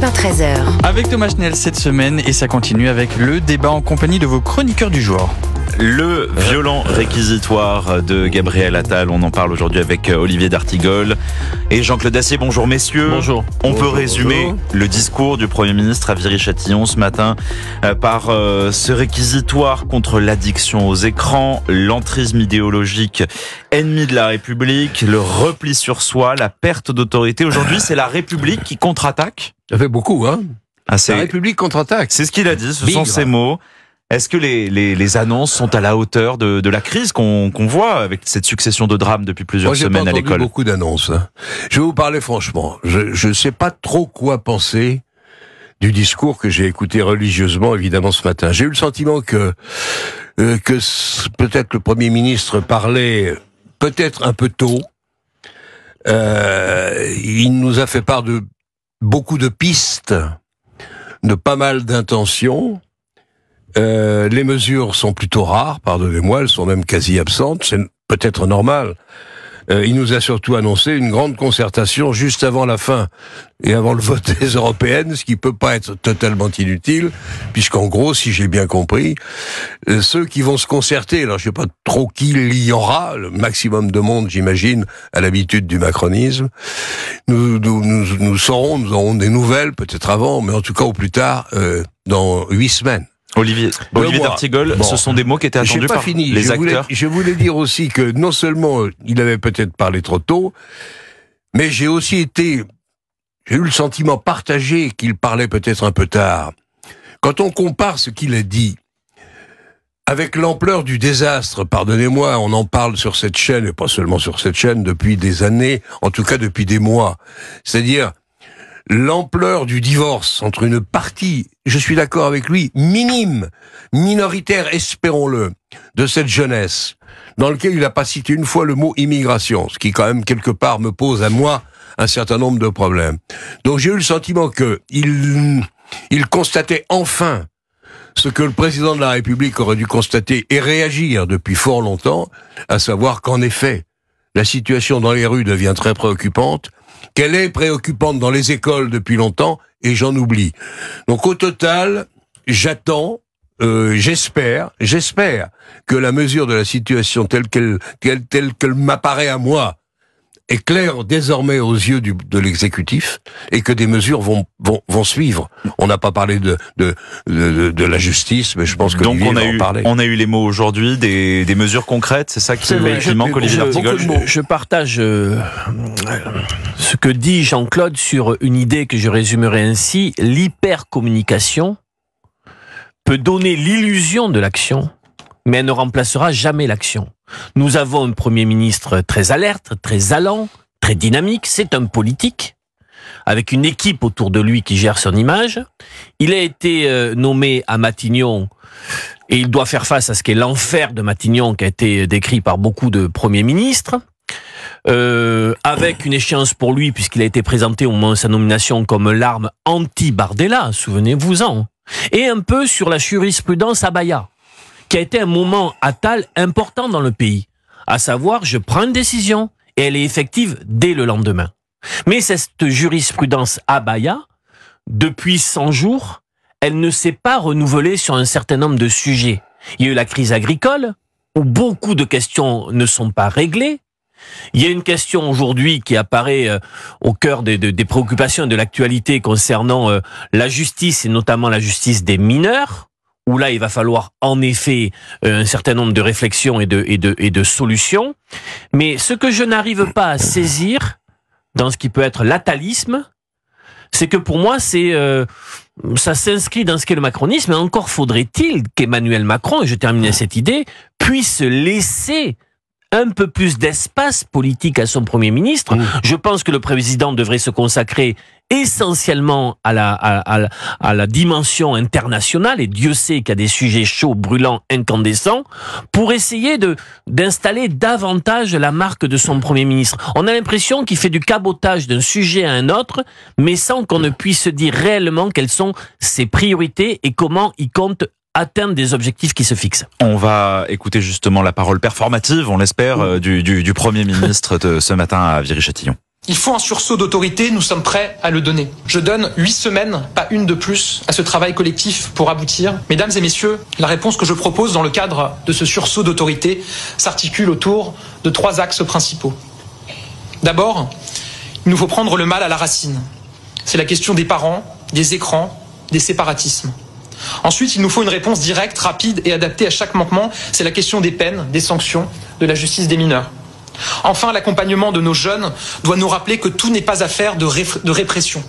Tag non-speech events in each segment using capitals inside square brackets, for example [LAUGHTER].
13h. Avec Thomas Schnell cette semaine et ça continue avec le débat en compagnie de vos chroniqueurs du jour. Le violent réquisitoire de Gabriel Attal, on en parle aujourd'hui avec euh, Olivier D'Artigol et Jean-Claude Assier. Bonjour messieurs. Bonjour. On peut résumer le discours du Premier ministre à Viry-Châtillon ce matin euh, par euh, ce réquisitoire contre l'addiction aux écrans, l'entrisme idéologique ennemi de la République, le repli sur soi, la perte d'autorité. Aujourd'hui, c'est la République qui contre-attaque ça fait beaucoup, hein ah, La République contre-attaque. C'est ce qu'il a dit, ce sont ses mots. Est-ce que les, les, les, annonces sont à la hauteur de, de la crise qu'on qu'on voit avec cette succession de drames depuis plusieurs semaines à l'école beaucoup d'annonces. Hein. Je vais vous parler franchement. Je ne sais pas trop quoi penser du discours que j'ai écouté religieusement, évidemment, ce matin. J'ai eu le sentiment que, euh, que peut-être le Premier ministre parlait peut-être un peu tôt. Euh, il nous a fait part de beaucoup de pistes, de pas mal d'intentions. Euh, les mesures sont plutôt rares, pardonnez-moi, elles sont même quasi absentes, c'est peut-être normal. Euh, il nous a surtout annoncé une grande concertation juste avant la fin et avant le vote [LAUGHS] des européennes, ce qui peut pas être totalement inutile, puisqu'en gros, si j'ai bien compris, euh, ceux qui vont se concerter, alors je sais pas trop qui il y aura, le maximum de monde, j'imagine, à l'habitude du macronisme, nous, nous, saurons, nous aurons des nouvelles, peut-être avant, mais en tout cas au plus tard, euh, dans huit semaines. Olivier, Olivier D'Artigol, ce sont des mots qui étaient attendus pas fini. les acteurs. je voulais dire aussi que non seulement euh, il avait peut-être parlé trop tôt, mais j'ai aussi été, j'ai eu le sentiment partagé qu'il parlait peut-être un peu tard. Quand on compare ce qu'il a dit avec l'ampleur du désastre, pardonnez-moi, on en parle sur cette chaîne, et pas seulement sur cette chaîne, depuis des années, en tout cas depuis des mois. C'est-à-dire, l'ampleur du divorce entre une partie, je suis d'accord avec lui, minime, minoritaire, espérons-le, de cette jeunesse, dans lequel il n'a pas cité une fois le mot immigration, ce qui quand même quelque part me pose à moi un certain nombre de problèmes. Donc j'ai eu le sentiment que il constatait enfin ce que le président de la République aurait dû constater et réagir depuis fort longtemps, à savoir qu'en effet, la situation dans les rues devient très préoccupante, qu'elle est préoccupante dans les écoles depuis longtemps et j'en oublie. Donc au total, j'attends, euh, j'espère, j'espère que la mesure de la situation telle qu'elle telle, telle qu'elle m'apparaît à moi, est clair désormais aux yeux de l'exécutif et que des mesures vont, vont, suivre. On n'a pas parlé de de, de, la justice, mais je pense que Donc on a, eu, on a eu les mots aujourd'hui, des, des, mesures concrètes, c'est ça qui est vrai, je, partage euh, ce que dit Jean-Claude sur une idée que je résumerai ainsi, l'hypercommunication peut donner l'illusion de l'action, mais elle ne remplacera jamais l'action. Nous avons un Premier ministre très alerte, très allant, très dynamique. C'est un politique avec une équipe autour de lui qui gère son image. Il a été euh, nommé à Matignon et il doit faire face à ce qu'est l'enfer de Matignon qui a été décrit par beaucoup de premiers ministres. Euh, avec une échéance pour lui puisqu'il a été présenté au moment de sa nomination comme l'arme anti-Bardella, souvenez-vous-en, et un peu sur la jurisprudence à Baya qui a été un moment atal important dans le pays. À savoir, je prends une décision et elle est effective dès le lendemain. Mais cette jurisprudence abaya, depuis 100 jours, elle ne s'est pas renouvelée sur un certain nombre de sujets. Il y a eu la crise agricole, où beaucoup de questions ne sont pas réglées. Il y a une question aujourd'hui qui apparaît euh, au cœur des, préoccupations et de l'actualité concernant euh, la justice et notamment la justice des mineurs où là il va falloir en effet euh, un certain nombre de réflexions et de, et de, solutions. Mais ce que je n'arrive pas à saisir dans ce qui peut être l'atalisme, c'est que pour moi c'est euh, ça s'inscrit dans ce qu'est le macronisme, et encore faudrait-il qu'Emmanuel Macron, et je termine cette idée, puisse laisser un peu plus d'espace politique à son Premier ministre. Mmh. Je pense que le Président devrait se consacrer essentiellement à la, dimension internationale, et Dieu sait qu'il y a des sujets chauds, brûlants, incandescents, pour essayer d'installer davantage la marque de son Premier ministre. On a l'impression qu'il fait du cabotage d'un sujet à un autre, mais sans qu'on ne puisse dire réellement quelles sont ses priorités et comment il compte atteindre des objectifs qui se fixent. On va écouter justement la parole performative, on l'espère, euh, du, du, Premier ministre de ce matin à Viry-Châtillon. Il faut un sursaut d'autorité, nous sommes prêts à le donner. Je donne huit semaines, pas une de plus, à ce travail collectif pour aboutir. Mesdames et messieurs, la réponse que je propose dans le cadre de ce sursaut d'autorité s'articule autour de trois axes principaux. D'abord, il nous faut prendre le mal à la racine. C'est la question des parents, des écrans, des séparatismes. Ensuite, il nous faut une réponse directe, rapide et adaptée à chaque manquement. C'est la question des peines, des sanctions, de la justice des mineurs. Enfin, l'accompagnement de nos jeunes doit nous rappeler que tout n'est pas affaire de, répression,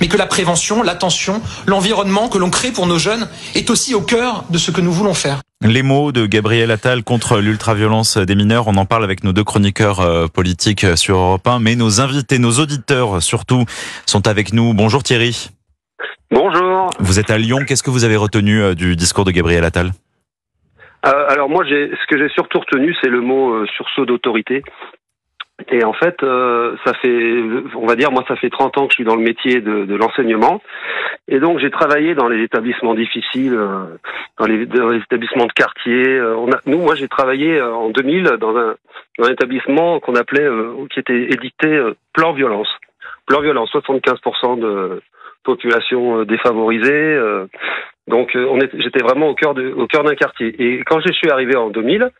mais que la prévention, l'attention, l'environnement que l'on crée pour nos jeunes est aussi au cœur de ce que nous voulons faire. Les mots de Gabriel Attal contre l'ultraviolence des mineurs, on en parle avec nos deux chroniqueurs euh, politiques euh, sur Europe 1, mais nos invités, nos auditeurs surtout, sont avec nous. Bonjour Thierry. Bonjour. Vous êtes à Lyon. Qu'est-ce que vous avez retenu euh, du discours de Gabriel Attal euh, Alors moi, ce que j'ai surtout retenu, c'est le mot euh, sursaut d'autorité. Et en fait, ça fait, on va dire, moi, ça fait 30 ans que je suis dans le métier de, l'enseignement. Et donc, j'ai travaillé dans les établissements difficiles, dans les, établissements de quartier. nous, moi, j'ai travaillé en 2000 dans un, un établissement qu'on appelait, qui était édité, plan violence. Plan violence, 75% de, population euh, défavorisée. Euh. donc euh, j'étais vraiment au cœur, au d'un quartier. Et quand je suis arrivé en 2000,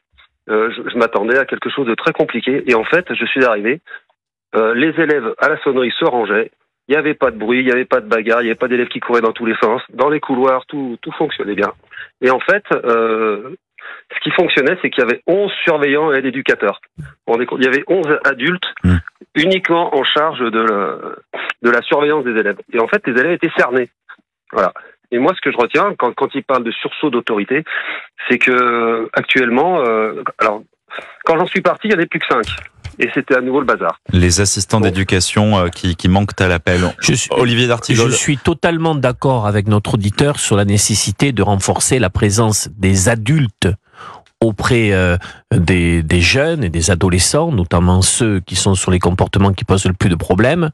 je, m'attendais à quelque chose de très compliqué. Et en fait, je suis arrivé. les élèves à la sonnerie se rangeaient. Il n'y avait pas de bruit, il n'y avait pas de bagarre, il n'y avait pas d'élèves qui couraient dans tous les sens. Dans les couloirs, tout, fonctionnait bien. Et en fait, ce qui fonctionnait, c'est qu'il y avait 11 surveillants et un Il y avait 11 adultes mmh uniquement en charge de, de la surveillance des élèves. Et en fait, les élèves étaient cernés. Voilà. Et moi, ce que je retiens quand, quand ils parlent de sursaut d'autorité, c'est que actuellement, euh, alors quand j'en suis parti, il n'y en avait plus que cinq. Et c'était à nouveau le bazar. Les assistants d'éducation euh, qui, qui, manquent à l'appel. Olivier Dartigol. Je suis totalement d'accord avec notre auditeur sur la nécessité de renforcer la présence des adultes auprès euh, des, des, jeunes et des adolescents, notamment ceux qui sont sur les comportements qui posent le plus de problèmes.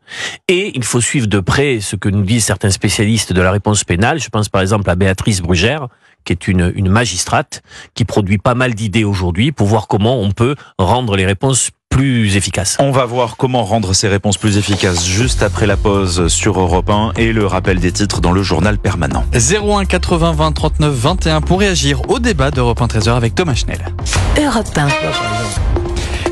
Et il faut suivre de près ce que nous disent certains spécialistes de la réponse pénale. Je pense par exemple à Béatrice Brugère, qui est une, magistrate qui produit pas mal d'idées aujourd'hui pour voir comment on peut rendre les réponses plus efficaces. On va voir comment rendre ces réponses plus efficaces juste après la pause sur Europe 1 et le rappel des titres dans le journal permanent. 01 80 20 39 21 pour réagir au débat d'Europe 1 13 avec Thomas Schnell. Europe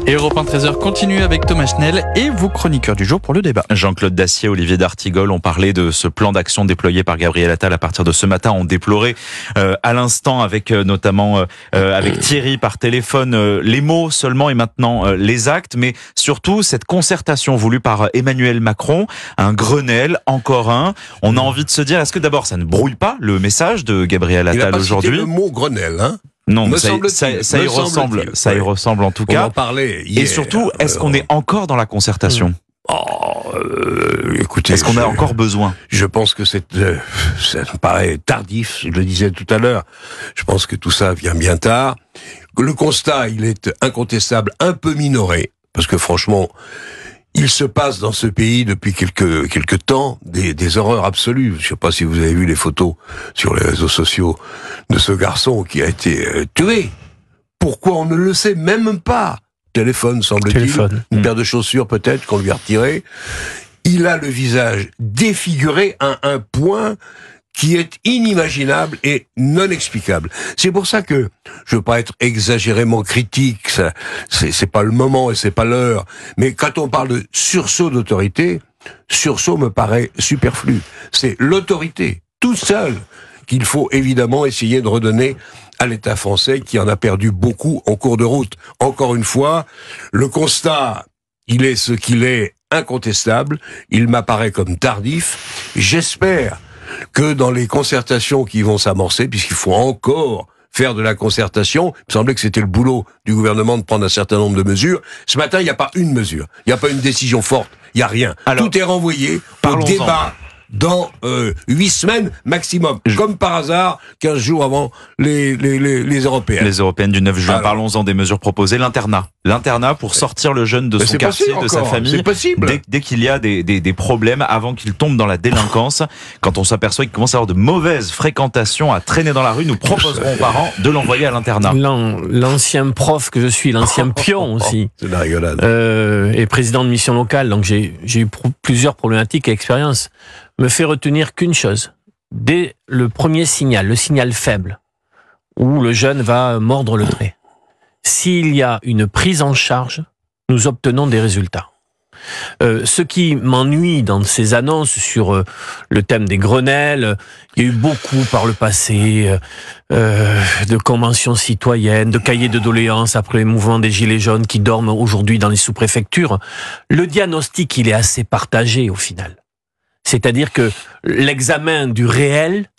et Europe 1 13h continue avec Thomas Schnell et vos chroniqueurs du jour pour le débat. Jean-Claude Dacier, Olivier D'Artigol ont parlé de ce plan d'action déployé par Gabriel Attal à partir de ce matin. On déplorait euh, à l'instant avec euh, notamment euh, avec Thierry par téléphone les mots seulement et maintenant les actes, mais surtout cette concertation voulue par Emmanuel Macron, un Grenelle, encore un. On a envie de se dire, est-ce que d'abord ça ne brouille pas le message de Gabriel Attal aujourd'hui Le mot Grenelle, hein non, ça, y ressemble. Ça y ressemble en tout On cas. En parlait Et surtout, euh, est-ce qu'on est encore dans la concertation Oh, euh, écoutez. Est-ce qu'on a encore besoin Je pense que c'est, euh, ça me paraît tardif. Je le disais tout à l'heure. Je pense que tout ça vient bien tard. Le constat, il est incontestable, un peu minoré, parce que franchement, il se passe dans ce pays depuis quelques quelques temps des, horreurs absolues. Je ne sais pas si vous avez vu les photos sur les réseaux sociaux de ce garçon qui a été euh, tué. Pourquoi on ne le sait même pas Téléphone, semble-t-il. Une mm. paire de chaussures peut-être qu'on lui a retiré. Il a le visage défiguré à un point qui est inimaginable et non explicable. C'est pour ça que je veux pas être exagérément critique, c'est, c'est pas le moment et c'est pas l'heure, mais quand on parle de sursaut d'autorité, sursaut me paraît superflu. C'est l'autorité, tout seul, qu'il faut évidemment essayer de redonner à l'État français qui en a perdu beaucoup en cours de route. Encore une fois, le constat, il est ce qu'il est incontestable, il m'apparaît comme tardif. J'espère que dans les concertations qui vont s'amorcer, puisqu'il faut encore faire de la concertation. Il me semblait que c'était le boulot du gouvernement de prendre un certain nombre de mesures. Ce matin, il n'y a pas une mesure, il n'y a pas une décision forte, il n'y a rien. Tout est renvoyé au débat dans euh, 8 semaines maximum, comme par hasard 15 jours avant les, les, les, les Européennes. Les Européennes du 9 juin. Parlons-en des mesures proposées. L'internat. L'internat pour sortir le jeune de son quartier, de sa famille. C'est possible. Dès, qu'il y a des, des, des problèmes, avant qu'il tombe dans la délinquance, quand on s'aperçoit qu'il commence à avoir de mauvaises fréquentations, à traîner dans la rue, nous proposerons aux parents de l'envoyer à l'internat. L'ancien prof que je suis, l'ancien pion [LAUGHS] aussi. C'est Euh, et président de mission locale, donc j'ai eu plusieurs problématiques et expériences me fait retenir qu'une chose. Dès le premier signal, le signal faible, où le jeune va mordre le trait, s'il y a une prise en charge, nous obtenons des résultats. Euh, ce qui m'ennuie dans ces annonces sur euh, le thème des Grenelles, il y a eu beaucoup par le passé euh, de conventions citoyennes, de cahiers de doléances après les mouvements des Gilets jaunes qui dorment aujourd'hui dans les sous-préfectures. Le diagnostic, il est assez partagé au final. C'est-à-dire que l'examen du réel,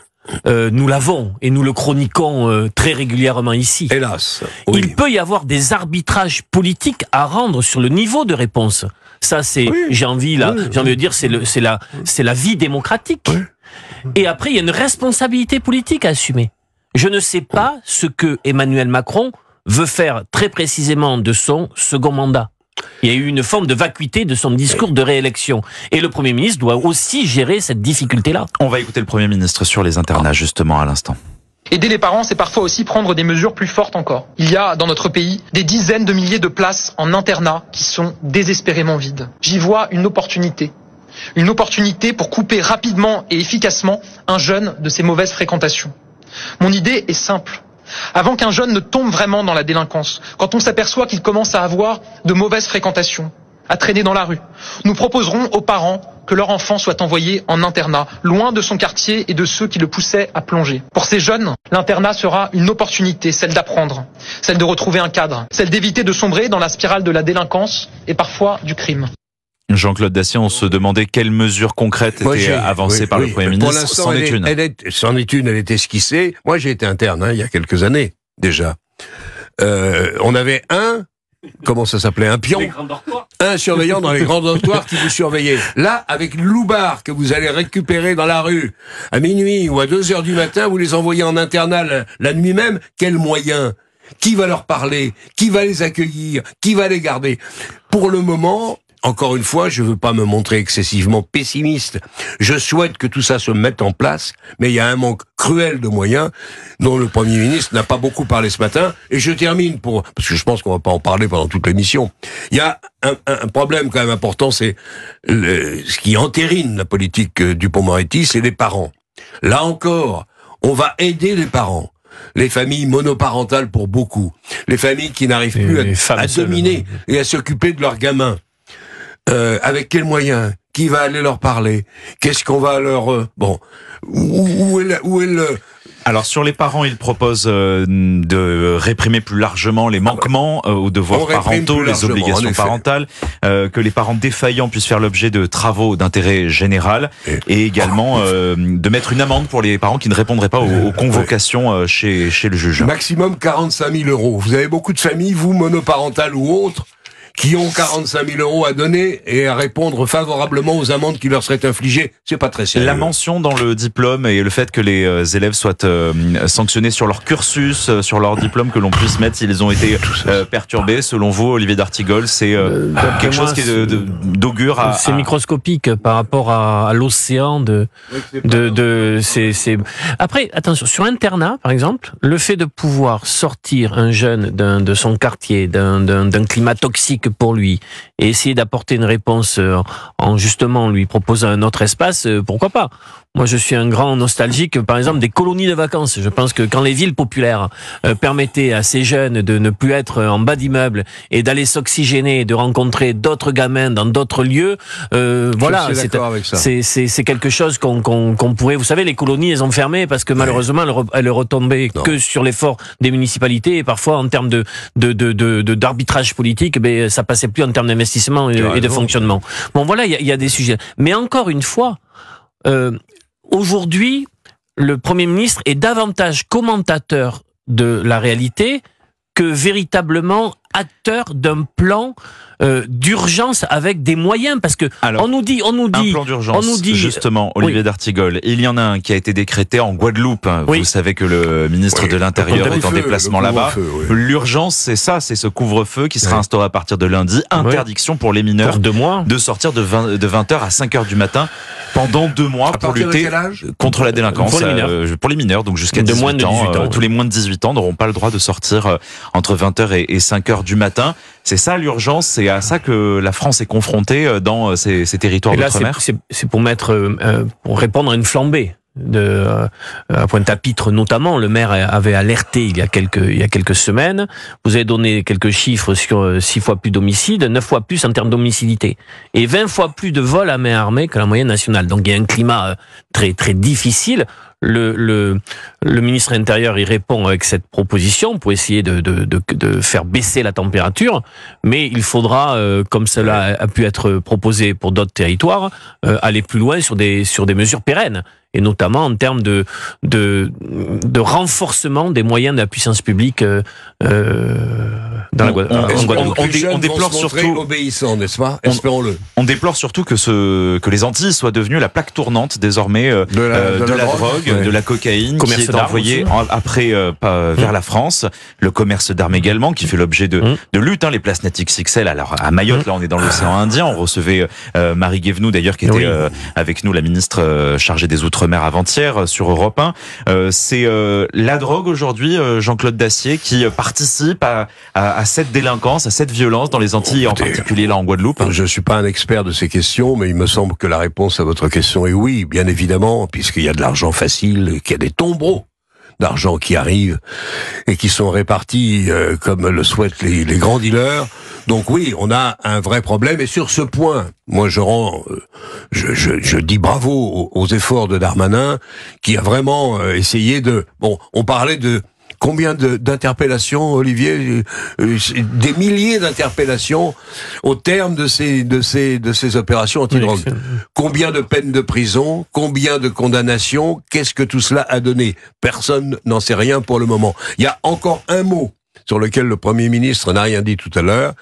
euh, nous l'avons et nous le chroniquons euh, très régulièrement ici. Hélas. Il peut y avoir des arbitrages politiques à rendre sur le niveau de réponse. Ça, c'est, j'ai envie, là, j'ai envie de dire, c'est le, la, c'est la vie démocratique. Et après, il y a une responsabilité politique à assumer. Je ne sais pas ce que Emmanuel Macron veut faire très précisément de son second mandat. Il y a eu une forme de vacuité de son discours de réélection. Et le Premier ministre doit aussi gérer cette difficulté-là. On va écouter le Premier ministre sur les internats, justement, à l'instant. Aider les parents, c'est parfois aussi prendre des mesures plus fortes encore. Il y a dans notre pays des dizaines de milliers de places en internat qui sont désespérément vides. J'y vois une opportunité. Une opportunité pour couper rapidement et efficacement un jeune de ses mauvaises fréquentations. Mon idée est simple avant qu'un jeune ne tombe vraiment dans la délinquance, quand on s'aperçoit qu'il commence à avoir de mauvaises fréquentations, à traîner dans la rue. Nous proposerons aux parents que leur enfant soit envoyé en internat, loin de son quartier et de ceux qui le poussaient à plonger. Pour ces jeunes, l'internat sera une opportunité, celle d'apprendre, celle de retrouver un cadre, celle d'éviter de sombrer dans la spirale de la délinquance et parfois du crime. Jean-Claude Dacier, on se demandait quelles mesures concrètes étaient avancées par le Premier ministre. C'en est, Elle est, c'en est une, elle est esquissée. Moi, j'ai été interne hein, il y a quelques années déjà. Euh, on avait un, comment ça s'appelait, un pion, un surveillant dans les grands dortoirs qui vous surveillait. Là, avec Loubar que vous allez récupérer dans la rue à minuit ou à 2 heures du matin, vous les envoyez en internat la nuit même. Quel moyen Qui va leur parler Qui va les accueillir Qui va les garder Pour le moment, encore une fois, je ne veux pas me montrer excessivement pessimiste. Je souhaite que tout ça se mette en place, mais il y a un manque cruel de moyens dont le Premier ministre n'a pas beaucoup parlé ce matin. Et je termine pour, parce que je pense qu'on va pas en parler pendant toute l'émission. Il y a un, problème quand même important, c'est ce qui entérine la politique euh, du Pont-Moretti, c'est les parents. Là encore, on va aider les parents les familles monoparentales pour beaucoup, les familles qui n'arrivent plus à, à dominer et à s'occuper de leurs gamins. Euh, avec quels moyens Qui va aller leur parler Qu'est-ce qu'on va leur... Euh, bon, où, est où est le... Alors sur les parents, il propose euh, de réprimer plus largement les ah bah. manquements aux devoirs parentaux, les obligations parentales, que les parents défaillants puissent faire l'objet de travaux d'intérêt général et, également oh, de mettre une amende pour les parents qui ne répondraient pas aux, convocations chez, chez le juge. Maximum 45 000 euros. Vous avez beaucoup de familles, vous, monoparentales ou autres qui ont 45 000 euros à donner et à répondre favorablement aux amendes qui leur seraient infligées. C'est pas très sérieux. La mention dans le diplôme et le fait que les euh, élèves soient euh, sanctionnés sur leur cursus, euh, sur leur diplôme, que l'on puisse mettre s'ils ont été perturbés, selon vous, Olivier d'Artigol, c'est quelque chose qui est d'augure C'est microscopique par rapport à, l'océan de. de, de Après, attention, sur internat, par exemple, le fait de pouvoir sortir un jeune de son quartier, d'un climat toxique pour lui. Et essayer d'apporter une réponse euh, en justement lui proposant un autre espace, euh, pourquoi pas moi, je suis un grand nostalgique, par exemple, des colonies de vacances. Je pense que quand les villes populaires euh, permettaient à ces jeunes de ne plus être en bas d'immeuble et d'aller s'oxygéner, de rencontrer d'autres gamins dans d'autres lieux, euh, voilà, c'est quelque chose qu'on qu'on, pourrait. Vous savez, les colonies, elles ont fermé parce que malheureusement, elles retombaient que sur l'effort des municipalités et parfois en termes de d'arbitrage de, de, politique, ben ça passait plus en termes d'investissement et, de fonctionnement. Bon, voilà, il y, y a des sujets. Mais encore une fois. Euh, Aujourd'hui, le Premier ministre est davantage commentateur de la réalité que véritablement acteur d'un plan euh, d'urgence avec des moyens parce que on nous dit, on nous dit, plan d'urgence. On nous dit justement, euh, Olivier oui. il y en a un qui a été décrété en Guadeloupe. Hein. Vous savez que le ministre de l'Intérieur est en déplacement là-bas. L'urgence, c'est ça, c'est ce couvre-feu qui sera instauré à partir de lundi. Interdiction pour les mineurs de mois. de sortir de 20 de h à 5h du matin pendant deux mois pour lutter contre la euh, délinquance pour les mineurs, donc jusqu'à 18, moins de 18 ans, tous les moins de 18 ans n'auront pas le droit de sortir entre 20h et 5h du matin c'est ça l'urgence, c'est à ça que la France est confrontée euh, dans euh, ces, territoires d'outre-mer. C'est pour mettre, euh, pour répondre à une flambée de à Pointe-à-Pitre notamment, le maire avait alerté il y a quelques il y a quelques semaines. Vous avez donné quelques chiffres sur 6 fois plus d'homicides, 9 fois plus en termes d'homicidité et 20 fois plus de vols à main armée que la moyenne nationale. Donc il y a un climat très très difficile le, le, le ministre intérieur y répond avec cette proposition pour essayer de, de, de, de faire baisser la température, mais il faudra, euh, comme cela a pu être proposé pour d'autres territoires, euh, aller plus loin sur des, sur des mesures pérennes et notamment en termes de, de, de, renforcement des moyens de la puissance publique euh, euh dans la Guadeloupe. On, déplore surtout obéissant, le On, déplore surtout que ce que les Antilles soient devenues la plaque tournante désormais de la, drogue euh, de la cocaïne qui est envoyée hein. après euh, euh, vers mm. la France. Le commerce d'armes également qui fait l'objet de, mm. de luttes. Hein. les places Natix XL. Alors à Mayotte, mm. là, on est dans l'océan ah. Indien. On recevait Marie Guévenou d'ailleurs qui était avec nous, la ministre chargée des Outre-mer avant-hier sur Europe 1. C'est la drogue aujourd'hui, Jean-Claude Dacier, qui participe à, à, cette délinquance, à cette violence dans les Antilles, en particulier là en Guadeloupe. Hein. Je suis pas un expert de ces questions, mais il me semble que la réponse à votre question est oui, bien évidemment, puisqu'il y a de l'argent facile qu'il y a des tombereaux d'argent qui arrivent et qui sont répartis euh, comme le souhaitent les, grands dealers. Donc oui, on a un vrai problème. Et sur ce point, moi je rends, euh, je, dis bravo aux, efforts de Darmanin qui a vraiment euh, essayé de. Bon, on parlait de Combien d'interpellations, Olivier euh, euh, Des milliers d'interpellations au terme de ces, de ces, de ces opérations anti Combien de peines de prison Combien de condamnations Qu'est-ce que tout cela a donné Personne n'en sait rien pour le moment. Il y a encore un mot sur lequel le Premier ministre n'a rien dit tout à l'heure,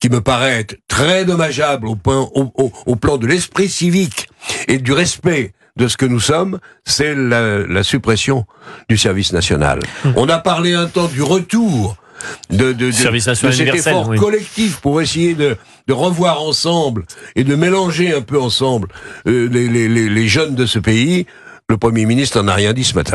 qui me paraît être très dommageable au, point, au, au plan de l'esprit civique et du respect de ce que nous sommes, c'est la, suppression du service national. Hum. On a parlé un temps du retour de, de, de, service cet effort collectif pour essayer de, revoir ensemble et de mélanger un peu ensemble euh, les, les jeunes de ce pays. Le Premier ministre n'en a rien dit ce matin.